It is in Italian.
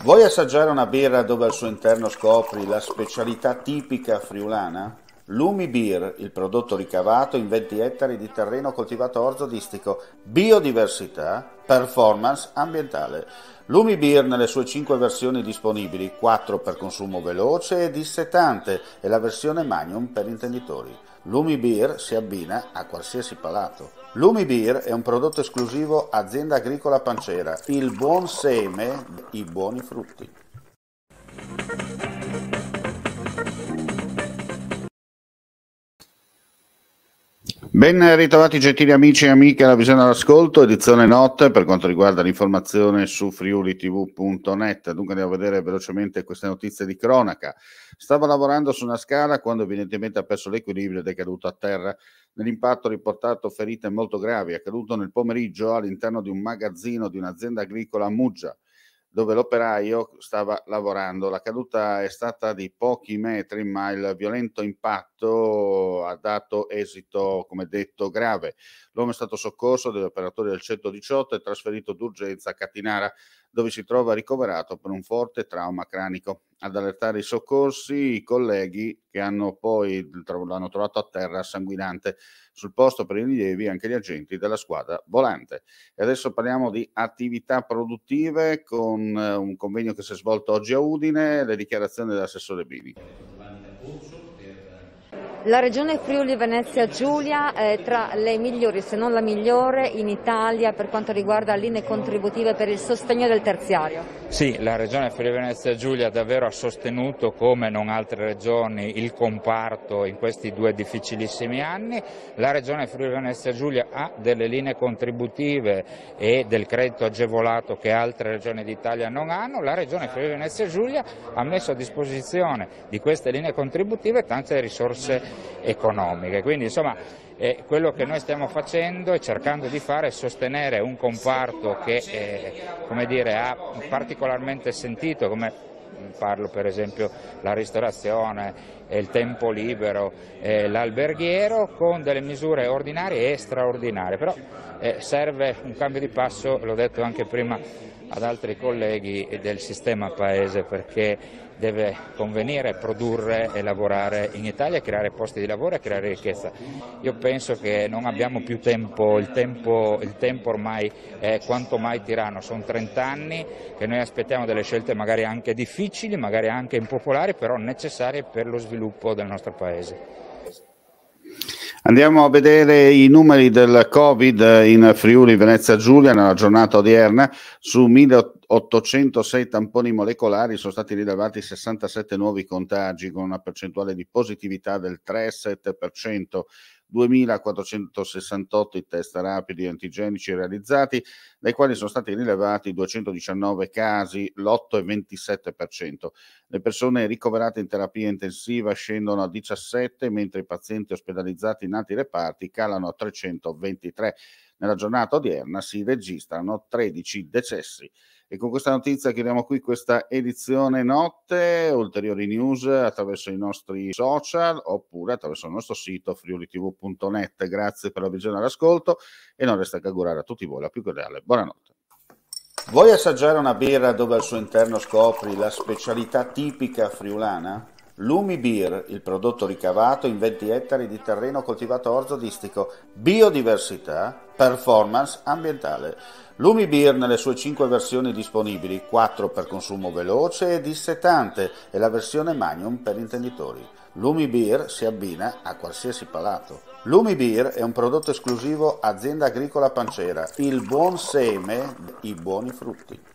Vuoi assaggiare una birra dove al suo interno scopri la specialità tipica friulana? Lumi Beer, il prodotto ricavato in 20 ettari di terreno coltivato orzo-distico, biodiversità, performance ambientale. Lumi Beer nelle sue 5 versioni disponibili, 4 per consumo veloce e dissetante e la versione Magnum per intenditori. Lumi Beer si abbina a qualsiasi palato. Lumi Beer è un prodotto esclusivo azienda agricola pancera, il buon seme, i buoni frutti. Ben ritrovati gentili amici e amiche alla visione all'ascolto, edizione notte per quanto riguarda l'informazione su friulitv.net. Dunque andiamo a vedere velocemente queste notizie di cronaca. Stava lavorando su una scala quando evidentemente ha perso l'equilibrio ed è caduto a terra. Nell'impatto riportato ferite molto gravi, è caduto nel pomeriggio all'interno di un magazzino di un'azienda agricola a Muggia dove l'operaio stava lavorando. La caduta è stata di pochi metri, ma il violento impatto ha dato esito, come detto, grave. L'uomo è stato soccorso dagli operatori del 118 e trasferito d'urgenza a Catinara, dove si trova ricoverato per un forte trauma cranico ad allertare i soccorsi, i colleghi che hanno poi l'hanno trovato a terra sanguinante sul posto per i rilievi anche gli agenti della squadra volante. E adesso parliamo di attività produttive con eh, un convegno che si è svolto oggi a Udine, le dichiarazioni dell'assessore Bini. La regione Friuli Venezia Giulia è tra le migliori, se non la migliore, in Italia per quanto riguarda linee contributive per il sostegno del terziario. Sì, la regione Friuli Venezia Giulia davvero ha sostenuto, come non altre regioni, il comparto in questi due difficilissimi anni. La regione Friuli Venezia Giulia ha delle linee contributive e del credito agevolato che altre regioni d'Italia non hanno. La regione Friuli Venezia Giulia ha messo a disposizione di queste linee contributive tante risorse economiche. Quindi insomma eh, quello che noi stiamo facendo e cercando di fare è sostenere un comparto che eh, dire, ha particolarmente sentito come parlo per esempio la ristorazione, il tempo libero, eh, l'alberghiero con delle misure ordinarie e straordinarie, però eh, serve un cambio di passo, l'ho detto anche prima ad altri colleghi del sistema paese perché deve convenire, produrre e lavorare in Italia, creare posti di lavoro e creare ricchezza. Io penso che non abbiamo più tempo, il tempo, il tempo ormai è quanto mai tirano, sono 30 anni che noi aspettiamo delle scelte magari anche difficili, magari anche impopolari, però necessarie per lo sviluppo del nostro Paese. Andiamo a vedere i numeri del Covid in Friuli Venezia Giulia nella giornata odierna su 1800 806 tamponi molecolari, sono stati rilevati 67 nuovi contagi con una percentuale di positività del 3,7%, 2468 i test rapidi antigenici realizzati, dai quali sono stati rilevati 219 casi, l'8,27%. Le persone ricoverate in terapia intensiva scendono a 17, mentre i pazienti ospedalizzati in altri reparti calano a 323. Nella giornata odierna si registrano 13 decessi. E con questa notizia chiudiamo qui questa edizione notte, ulteriori news attraverso i nostri social oppure attraverso il nostro sito friulitv.net. Grazie per la visione e l'ascolto e non resta che augurare a tutti voi la più cordiale buonanotte. Vuoi assaggiare una birra dove al suo interno scopri la specialità tipica friulana? Lumi Beer, il prodotto ricavato in 20 ettari di terreno coltivato orzo-distico, biodiversità, performance ambientale. Lumi Beer nelle sue 5 versioni disponibili, 4 per consumo veloce e dissetante e la versione Magnum per intenditori. Lumi Beer si abbina a qualsiasi palato. Lumi Beer è un prodotto esclusivo azienda agricola pancera, il buon seme, i buoni frutti.